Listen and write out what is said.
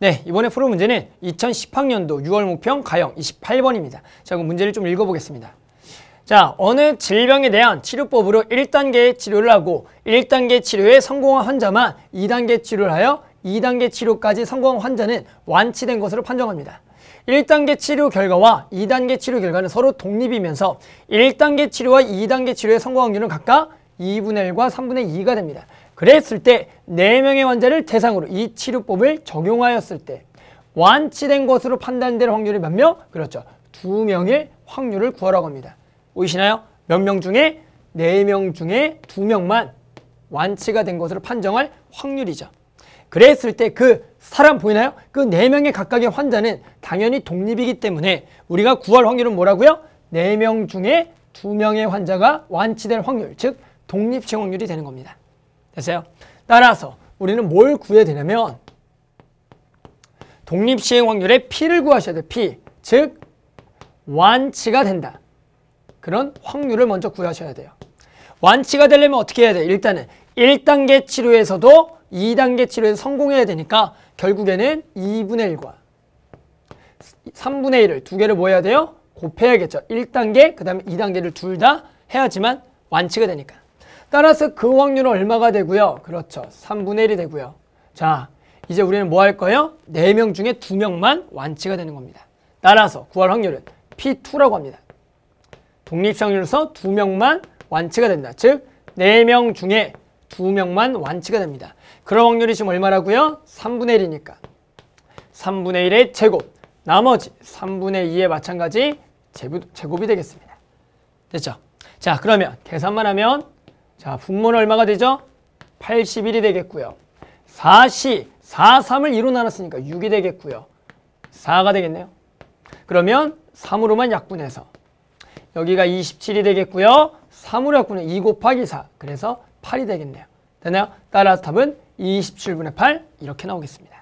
네, 이번에 프로 문제는 2010학년도 6월 목평 가형 28번입니다. 자, 그럼 문제를 좀 읽어보겠습니다. 자, 어느 질병에 대한 치료법으로 1단계 치료를 하고 1단계 치료에 성공한 환자만 2단계 치료를 하여 2단계 치료까지 성공한 환자는 완치된 것으로 판정합니다. 1단계 치료 결과와 2단계 치료 결과는 서로 독립이면서 1단계 치료와 2단계 치료의 성공 확률은 각각 2분의 1과 3분의 2가 됩니다. 그랬을 때 네명의 환자를 대상으로 이 치료법을 적용하였을 때 완치된 것으로 판단될 확률이 몇 명? 그렇죠. 두명일 확률을 구하라고 합니다. 보이시나요? 몇 명 중에 네 명 중에 두명만 완치가 된 것으로 판정할 확률이죠. 그랬을 때 그 사람 보이나요? 그 네명의 각각의 환자는 당연히 독립이기 때문에 우리가 구할 확률은 뭐라고요? 네 명 중에 두명의 환자가 완치될 확률, 즉 독립시 확률이 되는 겁니다. 됐어요? 따라서 우리는 뭘 구해야 되냐면 독립시행 확률의 P를 구하셔야 돼요. P. 즉 완치가 된다. 그런 확률을 먼저 구하셔야 돼요. 완치가 되려면 어떻게 해야 돼요? 일단은 1단계 치료에서도 2단계 치료에서 성공해야 되니까 결국에는 2분의 1과 3분의 1을 두 개를 뭐 해야 돼요? 곱해야겠죠. 1단계, 그 다음에 2단계를 둘 다 해야지만 완치가 되니까. 따라서 그 확률은 얼마가 되고요? 그렇죠. 3분의 1이 되고요. 자, 이제 우리는 뭐 할 거예요? 4명 중에 2명만 완치가 되는 겁니다. 따라서 구할 확률은 P2라고 합니다. 독립성률서 에 2명만 완치가 된다. 즉, 4명 중에 2명만 완치가 됩니다. 그런 확률이 지금 얼마라고요? 3분의 1이니까. 3분의 1의 제곱. 나머지 3분의 2의 마찬가지 제곱, 제곱이 되겠습니다. 됐죠? 자, 그러면 계산만 하면 자, 분모는 얼마가 되죠? 81이 되겠고요. 4시, 4, 3을 2로 나눴으니까 6이 되겠고요. 4가 되겠네요. 그러면 3으로만 약분해서 여기가 27이 되겠고요. 3으로 약분해 2 곱하기 4. 그래서 8이 되겠네요. 되나요? 따라서 답은 27분의 8 이렇게 나오겠습니다.